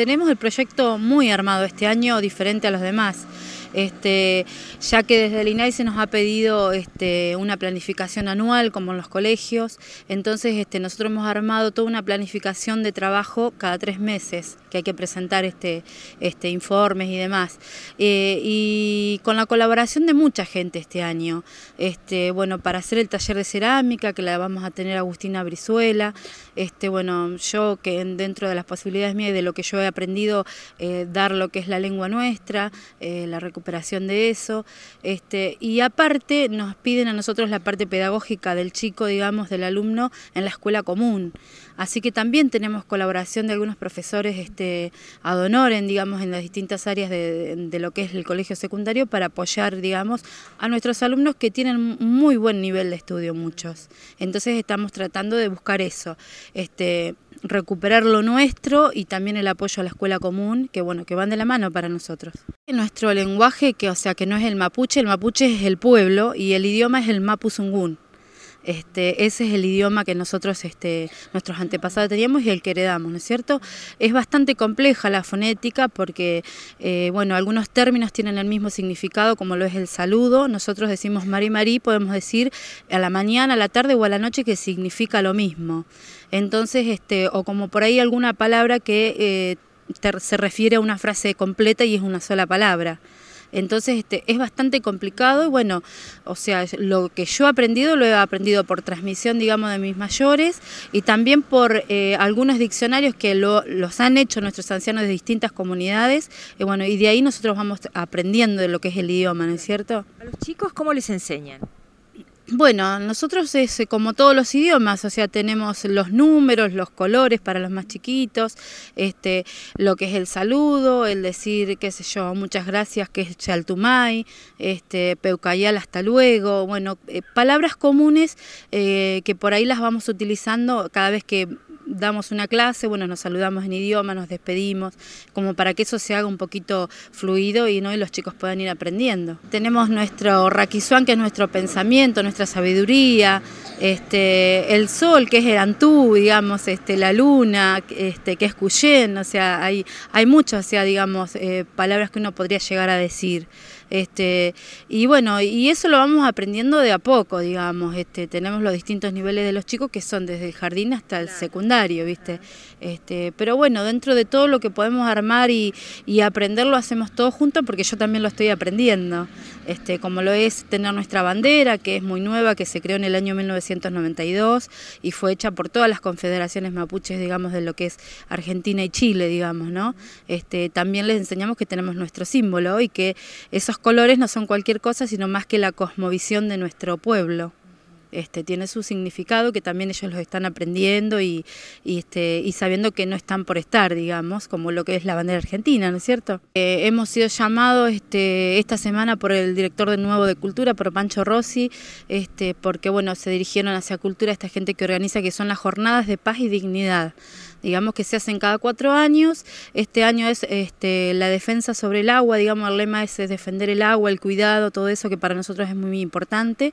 Tenemos el proyecto muy armado este año, diferente a los demás. Este, ya que desde el INAI se nos ha pedido este, una planificación anual, como en los colegios, entonces este, nosotros hemos armado toda una planificación de trabajo cada tres meses, que hay que presentar informes y demás. Eh, y con la colaboración de mucha gente este año, bueno, para hacer el taller de cerámica, que la vamos a tener Agustina Brizuela, bueno, yo que dentro de las posibilidades mías y de lo que yo he aprendido, eh, dar lo que es la lengua nuestra, eh, la recuperación Operación de eso. Este, y aparte nos piden a nosotros la parte pedagógica del chico, digamos, del alumno en la escuela común. Así que también tenemos colaboración de algunos profesores este, ad digamos, en las distintas áreas de, de, lo que es el colegio secundario para apoyar, digamos, a nuestros alumnos que tienen muy buen nivel de estudio, muchos. Entonces estamos tratando de buscar eso. Este, recuperar lo nuestro y también el apoyo a la escuela común, que bueno, que van de la mano para nosotros. Nuestro lenguaje, que o sea, que no es el mapuche, el mapuche es el pueblo y el idioma es el mapuzungún. Este, ese es el idioma que nosotros, este, nuestros antepasados teníamos y el que heredamos, ¿no es cierto? Es bastante compleja la fonética porque, eh, bueno, algunos términos tienen el mismo significado, como lo es el saludo. Nosotros decimos Mari Mari, podemos decir a la mañana, a la tarde o a la noche que significa lo mismo. Entonces, este, o como por ahí alguna palabra que eh, se refiere a una frase completa y es una sola palabra. Entonces este, es bastante complicado y bueno, o sea, lo que yo he aprendido lo he aprendido por transmisión, digamos, de mis mayores y también por eh, algunos diccionarios que los han hecho nuestros ancianos de distintas comunidades. Y bueno, y de ahí nosotros vamos aprendiendo de lo que es el idioma, ¿no es cierto? ¿A los chicos cómo les enseñan? Bueno, nosotros es eh, como todos los idiomas, o sea, tenemos los números, los colores para los más chiquitos, este, lo que es el saludo, el decir, qué sé yo, muchas gracias, que es chaltumay, este, peucayal, hasta luego, bueno, eh, palabras comunes eh, que por ahí las vamos utilizando cada vez que damos una clase, bueno, nos saludamos en idioma, nos despedimos, como para que eso se haga un poquito fluido y, los chicos puedan ir aprendiendo. Tenemos nuestro raquizuán, que es nuestro pensamiento, nuestra sabiduría, este, el sol, que es el antú, digamos, este, la luna, este, que es cuyen, o sea, hay, hay muchas, digamos, eh, palabras que uno podría llegar a decir. y bueno, y eso lo vamos aprendiendo de a poco, digamos, tenemos los distintos niveles de los chicos que son desde el jardín hasta el secundario. ¿viste? Este, pero bueno, dentro de todo lo que podemos armar y, y aprender, lo hacemos todos juntos porque yo también lo estoy aprendiendo. Este, como lo es tener nuestra bandera, que es muy nueva, que se creó en el año 1992 y fue hecha por todas las confederaciones mapuches, digamos, de lo que es Argentina y Chile, digamos, ¿no? Este, también les enseñamos que tenemos nuestro símbolo y que esos colores no son cualquier cosa, sino más que la cosmovisión de nuestro pueblo. Este, tiene su significado que también ellos lo están aprendiendo y, este, sabiendo que no están por estar, digamos, como lo que es la bandera argentina, ¿no es cierto? Eh, hemos sido llamados este, esta semana por el director de nuevo de Cultura, por Pancho Rossi, este, porque bueno, se dirigieron hacia Cultura esta gente que organiza, que son las jornadas de paz y dignidad digamos que se hacen cada cuatro años. Este año es este, la defensa sobre el agua, digamos, el lema es, defender el agua, el cuidado, todo eso que para nosotros es muy importante.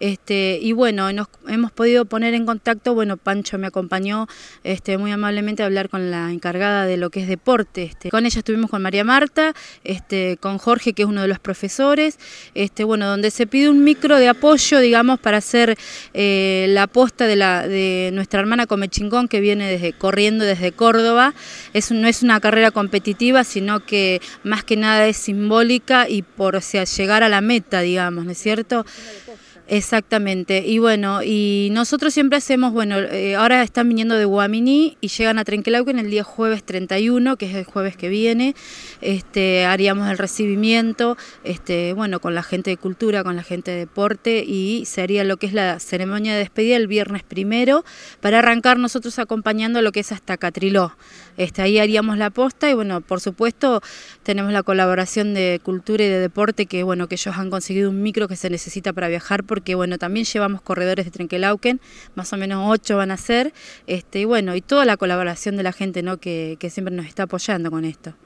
Este, y bueno, hemos podido poner en contacto, bueno, Pancho me acompañó este, muy amablemente a hablar con la encargada de lo que es deporte. Este. Con ella estuvimos con María Marta, este, con Jorge, que es uno de los profesores, este, bueno, donde se pide un micro de apoyo, digamos, para hacer eh, la aposta de, la, de nuestra hermana Comechingón, que viene desde, corriendo desde Córdoba. Es, no es una carrera competitiva, sino que más que nada es simbólica y por o sea, llegar a la meta, digamos, ¿no es cierto? Exactamente, y bueno, y nosotros siempre hacemos, bueno, eh, ahora están viniendo de Guamini y llegan a en el día jueves 31, que es el jueves que viene, este, haríamos el recibimiento, este, bueno, con la gente de cultura, con la gente de deporte y sería lo que es la ceremonia de despedida el viernes primero para arrancar nosotros acompañando lo que es hasta Catriló. Este, ahí haríamos la posta y bueno, por supuesto tenemos la colaboración de cultura y de deporte que bueno, que ellos han conseguido un micro que se necesita para viajar porque bueno, también llevamos corredores de Trenquelauken, más o menos ocho van a ser, este, y bueno, y toda la colaboración de la gente ¿no? que, que siempre nos está apoyando con esto.